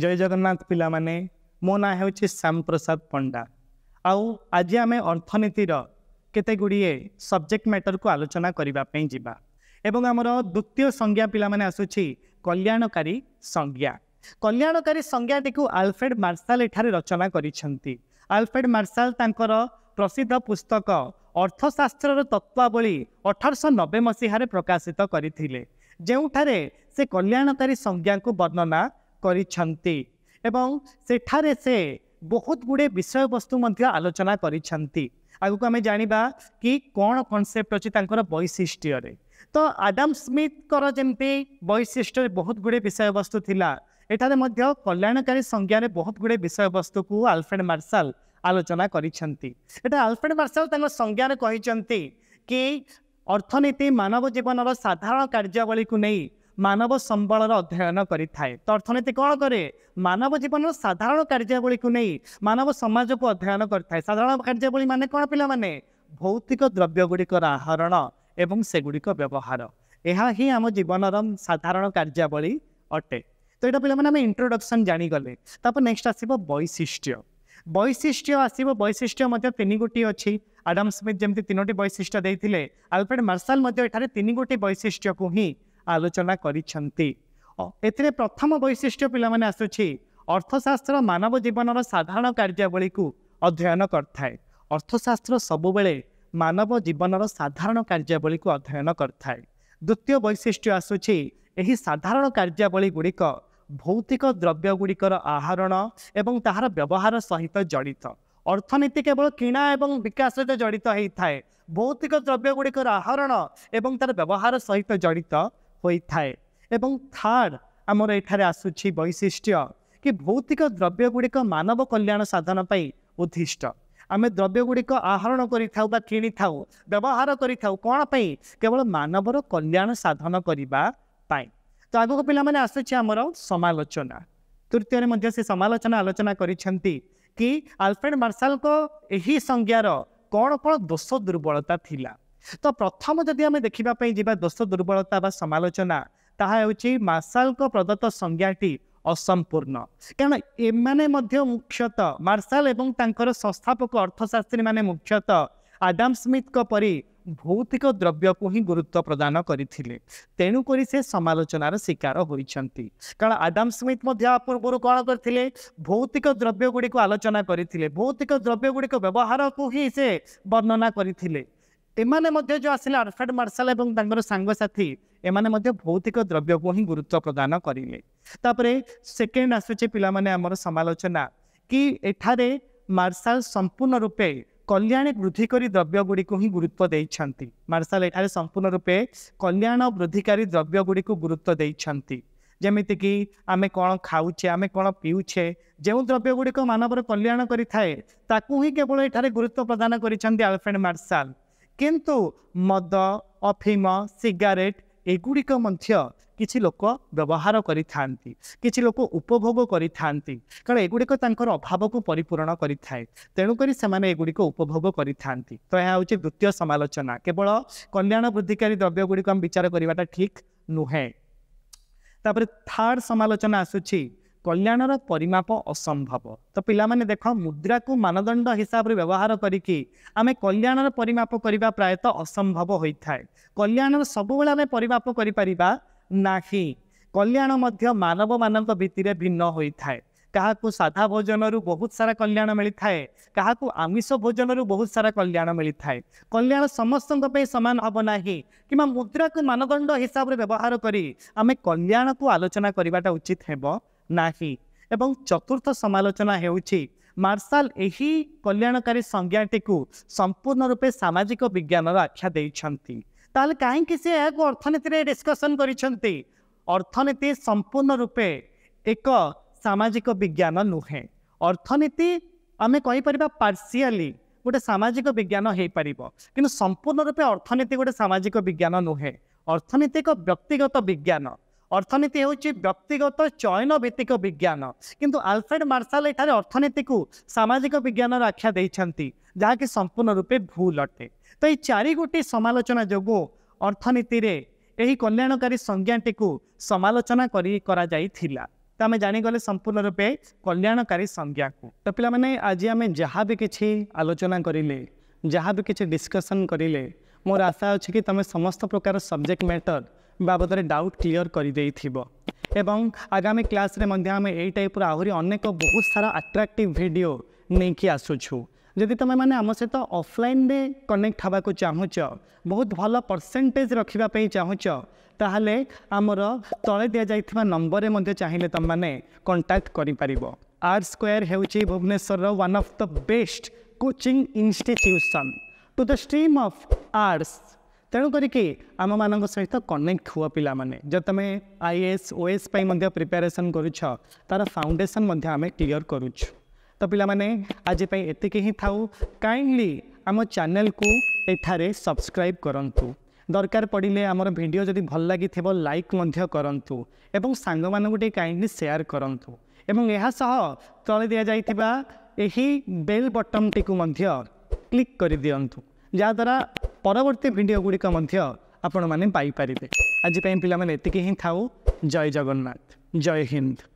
ଜୟ ଜଗନ୍ନାଥ ପିଲାମାନେ ମୋ ନାଁ ହେଉଛି ଶ୍ୟାମ ପ୍ରସାଦ ପଣ୍ଡା ଆଉ ଆଜି ଆମେ ଅର୍ଥନୀତିର କେତେ ଗୁଡ଼ିଏ ସବଜେକ୍ଟ ମ୍ୟାଟରକୁ ଆଲୋଚନା କରିବା ପାଇଁ ଯିବା ଏବଂ ଆମର ଦ୍ୱିତୀୟ ସଂଜ୍ଞା ପିଲାମାନେ ଆସୁଛି କଲ୍ୟାଣକାରୀ ସଂଜ୍ଞା କଲ୍ୟାଣକାରୀ ସଂଜ୍ଞାଟିକୁ ଆଲଫ୍ରେଡ଼ ମାର୍ଶାଲ ଏଠାରେ ରଚନା କରିଛନ୍ତି ଆଲଫ୍ରେଡ଼ ମାର୍ଶାଲ ତାଙ୍କର ପ୍ରସିଦ୍ଧ ପୁସ୍ତକ ଅର୍ଥଶାସ୍ତ୍ରର ତତ୍ତ୍ୱାବଳୀ ଅଠରଶହ ନବେ ମସିହାରେ ପ୍ରକାଶିତ କରିଥିଲେ ଯେଉଁଠାରେ ସେ କଲ୍ୟାଣକାରୀ ସଂଜ୍ଞାକୁ ବର୍ଣ୍ଣନା କରିଛନ୍ତି ଏବଂ ସେଠାରେ ସେ ବହୁତ ଗୁଡ଼ିଏ ବିଷୟବସ୍ତୁ ମଧ୍ୟ ଆଲୋଚନା କରିଛନ୍ତି ଆଗକୁ ଆମେ ଜାଣିବା କି କ'ଣ କନସେପ୍ଟ ଅଛି ତାଙ୍କର ବୈଶିଷ୍ଟ୍ୟରେ ତ ଆଡାମ୍ ସ୍ମିଥଙ୍କର ଯେମିତି ବୈଶିଷ୍ଟ୍ୟରେ ବହୁତ ଗୁଡ଼ିଏ ବିଷୟବସ୍ତୁ ଥିଲା ଏଠାରେ ମଧ୍ୟ କଲ୍ୟାଣକାରୀ ସଂଜ୍ଞାରେ ବହୁତ ଗୁଡ଼ିଏ ବିଷୟବସ୍ତୁକୁ ଆଲଫ୍ରେଡ୍ ମାର୍ଶାଲ ଆଲୋଚନା କରିଛନ୍ତି ଏଠାରେ ଆଲଫ୍ରେଡ୍ ମାର୍ଶାଲ ତାଙ୍କ ସଂଜ୍ଞାରେ କହିଛନ୍ତି କି ଅର୍ଥନୀତି ମାନବ ଜୀବନର ସାଧାରଣ କାର୍ଯ୍ୟାବଳୀକୁ ନେଇ ମାନବ ସମ୍ବଳର ଅଧ୍ୟୟନ କରିଥାଏ ତ ଅର୍ଥନୀତି କ'ଣ କରେ ମାନବ ଜୀବନର ସାଧାରଣ କାର୍ଯ୍ୟାବଳୀକୁ ନେଇ ମାନବ ସମାଜକୁ ଅଧ୍ୟୟନ କରିଥାଏ ସାଧାରଣ କାର୍ଯ୍ୟାବଳୀ ମାନେ କ'ଣ ପିଲାମାନେ ଭୌତିକ ଦ୍ରବ୍ୟ ଗୁଡ଼ିକର ଆହରଣ ଏବଂ ସେଗୁଡ଼ିକ ବ୍ୟବହାର ଏହା ହିଁ ଆମ ଜୀବନର ସାଧାରଣ କାର୍ଯ୍ୟାବଳୀ ଅଟେ ତ ଏଇଟା ପିଲାମାନେ ଆମେ ଇଣ୍ଟ୍ରୋଡକ୍ସନ୍ ଜାଣିଗଲେ ତାପରେ ନେକ୍ସଟ ଆସିବ ବୈଶିଷ୍ଟ୍ୟ ବୈଶିଷ୍ଟ୍ୟ ଆସିବ ବୈଶିଷ୍ଟ୍ୟ ମଧ୍ୟ ତିନି ଗୋଟି ଅଛି ଆଡମ୍ ସ୍ମିଥ୍ ଯେମିତି ତିନୋଟି ବୈଶିଷ୍ଟ୍ୟ ଦେଇଥିଲେ ଆଲଫ୍ରେଡ୍ ମାର୍ଶାଲ୍ ମଧ୍ୟ ଏଠାରେ ତିନି ଗୋଟି ବୈଶିଷ୍ଟ୍ୟକୁ ହିଁ ଆଲୋଚନା କରିଛନ୍ତି ଏଥିରେ ପ୍ରଥମ ବୈଶିଷ୍ଟ୍ୟ ପିଲାମାନେ ଆସୁଛି ଅର୍ଥଶାସ୍ତ୍ର ମାନବ ଜୀବନର ସାଧାରଣ କାର୍ଯ୍ୟାବଳୀକୁ ଅଧ୍ୟୟନ କରିଥାଏ ଅର୍ଥଶାସ୍ତ୍ର ସବୁବେଳେ ମାନବ ଜୀବନର ସାଧାରଣ କାର୍ଯ୍ୟାବଳୀକୁ ଅଧ୍ୟୟନ କରିଥାଏ ଦ୍ୱିତୀୟ ବୈଶିଷ୍ଟ୍ୟ ଆସୁଛି ଏହି ସାଧାରଣ କାର୍ଯ୍ୟାବଳୀ ଗୁଡ଼ିକ ଭୌତିକ ଦ୍ରବ୍ୟ ଗୁଡ଼ିକର ଆହରଣ ଏବଂ ତାହାର ବ୍ୟବହାର ସହିତ ଜଡ଼ିତ ଅର୍ଥନୀତି କେବଳ କିଣା ଏବଂ ବିକାଶ ସହିତ ଜଡ଼ିତ ହେଇଥାଏ ଭୌତିକ ଦ୍ରବ୍ୟ ଗୁଡ଼ିକର ଆହରଣ ଏବଂ ତାର ବ୍ୟବହାର ସହିତ ଜଡ଼ିତ ହୋଇଥାଏ ଏବଂ ଥାର୍ଡ଼ ଆମର ଏଠାରେ ଆସୁଛି ବୈଶିଷ୍ଟ୍ୟ କି ଭୌତିକ ଦ୍ରବ୍ୟ ଗୁଡ଼ିକ ମାନବ କଲ୍ୟାଣ ସାଧନ ପାଇଁ ଉଦ୍ଦିଷ୍ଟ ଆମେ ଦ୍ରବ୍ୟ ଗୁଡ଼ିକ ଆହରଣ କରିଥାଉ ବା କିଣିଥାଉ ବ୍ୟବହାର କରିଥାଉ କ'ଣ ପାଇଁ କେବଳ ମାନବର କଲ୍ୟାଣ ସାଧନ କରିବା ପାଇଁ ତ ଆଗକୁ ପିଲାମାନେ ଆସୁଛି ଆମର ସମାଲୋଚନା ତୃତୀୟରେ ମଧ୍ୟ ସେ ସମାଲୋଚନା ଆଲୋଚନା କରିଛନ୍ତି କି ଆଲଫ୍ରେଣ୍ଡ ମାର୍ଶାଲଙ୍କ ଏହି ସଂଜ୍ଞାର କ'ଣ କ'ଣ ଦୋଷ ଦୁର୍ବଳତା ଥିଲା ତ ପ୍ରଥମ ଯଦି ଆମେ ଦେଖିବା ପାଇଁ ଯିବା ଦୋଷ ଦୁର୍ବଳତା ବା ସମାଲୋଚନା ତାହା ହେଉଛି ମାର୍ଶାଲଙ୍କ ପ୍ରଦତ୍ତ ସଂଜ୍ଞାଟି ଅସମ୍ପୂର୍ଣ୍ଣ କାରଣ ଏମାନେ ମଧ୍ୟ ମୁଖ୍ୟତଃ ମାର୍ଶାଲ ଏବଂ ତାଙ୍କର ସଂସ୍ଥାପକ ଅର୍ଥଶାସ୍ତ୍ରୀମାନେ ମୁଖ୍ୟତଃ ଆଡାମ୍ ସ୍ମିଥଙ୍କ ପରି ଭୌତିକ ଦ୍ରବ୍ୟକୁ ହିଁ ଗୁରୁତ୍ୱ ପ୍ରଦାନ କରିଥିଲେ ତେଣୁକରି ସେ ସମାଲୋଚନାର ଶିକାର ହୋଇଛନ୍ତି କାରଣ ଆଡାମ୍ ସ୍ମିଥ ମଧ୍ୟ ପୂର୍ବରୁ କ'ଣ କରିଥିଲେ ଭୌତିକ ଦ୍ରବ୍ୟ ଗୁଡ଼ିକୁ ଆଲୋଚନା କରିଥିଲେ ଭୌତିକ ଦ୍ରବ୍ୟ ଗୁଡ଼ିକ ବ୍ୟବହାରକୁ ହିଁ ସେ ବର୍ଣ୍ଣନା କରିଥିଲେ ଏମାନେ ମଧ୍ୟ ଯେଉଁ ଆସିଲେ ଆଲଫ୍ରେଡ୍ ମାର୍ଶାଲ ଏବଂ ତାଙ୍କର ସାଙ୍ଗସାଥି ଏମାନେ ମଧ୍ୟ ଭୌତିକ ଦ୍ରବ୍ୟକୁ ହିଁ ଗୁରୁତ୍ୱ ପ୍ରଦାନ କରିଲେ ତାପରେ ସେକେଣ୍ଡ ଆସୁଛି ପିଲାମାନେ ଆମର ସମାଲୋଚନା କି ଏଠାରେ ମାର୍ଶାଲ ସମ୍ପୂର୍ଣ୍ଣ ରୂପେ କଲ୍ୟାଣ ବୃଦ୍ଧିକାରୀ ଦ୍ରବ୍ୟ ଗୁଡ଼ିକୁ ହିଁ ଗୁରୁତ୍ୱ ଦେଇଛନ୍ତି ମାର୍ଶାଲ ଏଠାରେ ସମ୍ପୂର୍ଣ୍ଣ ରୂପେ କଲ୍ୟାଣ ବୃଦ୍ଧିକାରୀ ଦ୍ରବ୍ୟ ଗୁଡ଼ିକୁ ଗୁରୁତ୍ୱ ଦେଇଛନ୍ତି ଯେମିତିକି ଆମେ କ'ଣ ଖାଉଛେ ଆମେ କ'ଣ ପିଉଛେ ଯେଉଁ ଦ୍ରବ୍ୟ ଗୁଡ଼ିକ ମାନବର କଲ୍ୟାଣ କରିଥାଏ ତାକୁ ହିଁ କେବଳ ଏଠାରେ ଗୁରୁତ୍ୱ ପ୍ରଦାନ କରିଛନ୍ତି ଆଲଫ୍ରେଡ୍ ମାର୍ଶାଲ କିନ୍ତୁ ମଦ ଅଫିମ ସିଗାରେଟ୍ ଏଗୁଡ଼ିକ ମଧ୍ୟ କିଛି ଲୋକ ବ୍ୟବହାର କରିଥାନ୍ତି କିଛି ଲୋକ ଉପଭୋଗ କରିଥାନ୍ତି କାରଣ ଏଗୁଡ଼ିକ ତାଙ୍କର ଅଭାବକୁ ପରିପୂରଣ କରିଥାଏ ତେଣୁକରି ସେମାନେ ଏଗୁଡ଼ିକ ଉପଭୋଗ କରିଥାନ୍ତି ତ ଏହା ହେଉଛି ଦ୍ୱିତୀୟ ସମାଲୋଚନା କେବଳ କଲ୍ୟାଣ ବୃଦ୍ଧିକାରୀ ଦ୍ରବ୍ୟଗୁଡ଼ିକୁ ଆମେ ବିଚାର କରିବାଟା ଠିକ୍ ନୁହେଁ ତାପରେ ଥାର୍ଡ଼ ସମାଲୋଚନା ଆସୁଛି କଲ୍ୟାଣର ପରିମାପ ଅସମ୍ଭବ ତ ପିଲାମାନେ ଦେଖ ମୁଦ୍ରାକୁ ମାନଦଣ୍ଡ ହିସାବରେ ବ୍ୟବହାର କରିକି ଆମେ କଲ୍ୟାଣର ପରିମାପ କରିବା ପ୍ରାୟତଃ ଅସମ୍ଭବ ହୋଇଥାଏ କଲ୍ୟାଣର ସବୁବେଳେ ଆମେ ପରିମାପ କରିପାରିବା ନାହିଁ କଲ୍ୟାଣ ମଧ୍ୟ ମାନବମାନଙ୍କ ଭିତ୍ତିରେ ଭିନ୍ନ ହୋଇଥାଏ କାହାକୁ ସାଧା ଭୋଜନରୁ ବହୁତ ସାରା କଲ୍ୟାଣ ମିଳିଥାଏ କାହାକୁ ଆମିଷ ଭୋଜନରୁ ବହୁତ ସାରା କଲ୍ୟାଣ ମିଳିଥାଏ କଲ୍ୟାଣ ସମସ୍ତଙ୍କ ପାଇଁ ସମାନ ହେବ ନାହିଁ କିମ୍ବା ମୁଦ୍ରାକୁ ମାନଦଣ୍ଡ ହିସାବରେ ବ୍ୟବହାର କରି ଆମେ କଲ୍ୟାଣକୁ ଆଲୋଚନା କରିବାଟା ଉଚିତ ହେବ ନାହିଁ ଏବଂ ଚତୁର୍ଥ ସମାଲୋଚନା ହେଉଛି ମାର୍ଶାଲ ଏହି କଲ୍ୟାଣକାରୀ ସଂଜ୍ଞାଟିକୁ ସମ୍ପୂର୍ଣ୍ଣ ରୂପେ ସାମାଜିକ ବିଜ୍ଞାନର ଆଖ୍ୟା ଦେଇଛନ୍ତି ତାହେଲେ କାହିଁକି ସେ ଏହାକୁ ଅର୍ଥନୀତିରେ ଡିସ୍କସନ୍ କରିଛନ୍ତି ଅର୍ଥନୀତି ସମ୍ପୂର୍ଣ୍ଣ ରୂପେ ଏକ ସାମାଜିକ ବିଜ୍ଞାନ ନୁହେଁ ଅର୍ଥନୀତି ଆମେ କହିପାରିବା ପାର୍ସିଆଲି ଗୋଟେ ସାମାଜିକ ବିଜ୍ଞାନ ହେଇପାରିବ କିନ୍ତୁ ସମ୍ପୂର୍ଣ୍ଣ ରୂପେ ଅର୍ଥନୀତି ଗୋଟେ ସାମାଜିକ ବିଜ୍ଞାନ ନୁହେଁ ଅର୍ଥନୀତି ଏକ ବ୍ୟକ୍ତିଗତ ବିଜ୍ଞାନ ଅର୍ଥନୀତି ହେଉଛି ବ୍ୟକ୍ତିଗତ ଚୟନ ଭିତ୍ତିକ ବିଜ୍ଞାନ କିନ୍ତୁ ଆଲଫ୍ରେଡ଼ ମାର୍ଶାଲ ଏଠାରେ ଅର୍ଥନୀତିକୁ ସାମାଜିକ ବିଜ୍ଞାନର ଆଖ୍ୟା ଦେଇଛନ୍ତି ଯାହାକି ସମ୍ପୂର୍ଣ୍ଣ ରୂପେ ଭୁଲ ଅଟେ ତ ଏଇ ଚାରି ଗୋଟି ସମାଲୋଚନା ଯୋଗୁଁ ଅର୍ଥନୀତିରେ ଏହି କଲ୍ୟାଣକାରୀ ସଂଜ୍ଞାଟିକୁ ସମାଲୋଚନା କରି କରାଯାଇଥିଲା ତ ଆମେ ଜାଣିଗଲେ ସମ୍ପୂର୍ଣ୍ଣ ରୂପେ କଲ୍ୟାଣକାରୀ ସଂଜ୍ଞାକୁ ତ ପିଲାମାନେ ଆଜି ଆମେ ଯାହା ବି କିଛି ଆଲୋଚନା କରିଲେ जहाँ भी किसी डिस्कसन करें मोर आशा अच्छे कि तुम समस्त प्रकार सब्जेक्ट मैटर बाबद डाउट क्लीयर करदे एवं आगामी क्लास में टाइप यही आहरी अनेक बहुत सारा आट्राक्टिव भिड नहीं आसुचु जदि तुम मैंने आम सहित अफलाइन कनेक्ट हाँ चाहूच बहुत भल परसेंटेज रखाप चाहूच ताल आमर तले दि जा नंबर में चाहिए तुमने कंटाक्ट कर आर स्क्वयर हो Bhubaneswar one of the best coaching institution to the stream of arts ତେଣୁ କରିକି ଆମମାନଙ୍କ ସହିତ କନେକ୍ଟ ହୁଅ ପିଲାମାନେ ଯଦି ତୁମେ ଆଇ ଏସ୍ ଓ ଏସ୍ ପାଇଁ ମଧ୍ୟ ପ୍ରିପାରେସନ୍ କରୁଛ ତା'ର ଫାଉଣ୍ଡେସନ୍ ମଧ୍ୟ ଆମେ କ୍ଲିଅର୍ କରୁଛୁ ତ ପିଲାମାନେ ଆଜି ପାଇଁ ଏତିକି ହିଁ ଥାଉ କାଇଣ୍ଡଲି ଆମ ଚ୍ୟାନେଲ୍କୁ ଏଠାରେ ସବସ୍କ୍ରାଇବ୍ କରନ୍ତୁ ଦରକାର ପଡ଼ିଲେ ଆମର ଭିଡ଼ିଓ ଯଦି ଭଲ ଲାଗିଥିବ ଲାଇକ୍ ମଧ୍ୟ କରନ୍ତୁ ଏବଂ ସାଙ୍ଗମାନଙ୍କୁ ଟିକେ କାଇଣ୍ଡଲି ସେୟାର କରନ୍ତୁ ଏବଂ ଏହା ସହ ତଳେ ଦିଆଯାଇଥିବା बेल बटन टी क्लिक गरिदिन्छु जाद्वारा पर्वती भिडियो गुडिक पापे आज ही यतिक जय जगन्नाथ जय हिन्द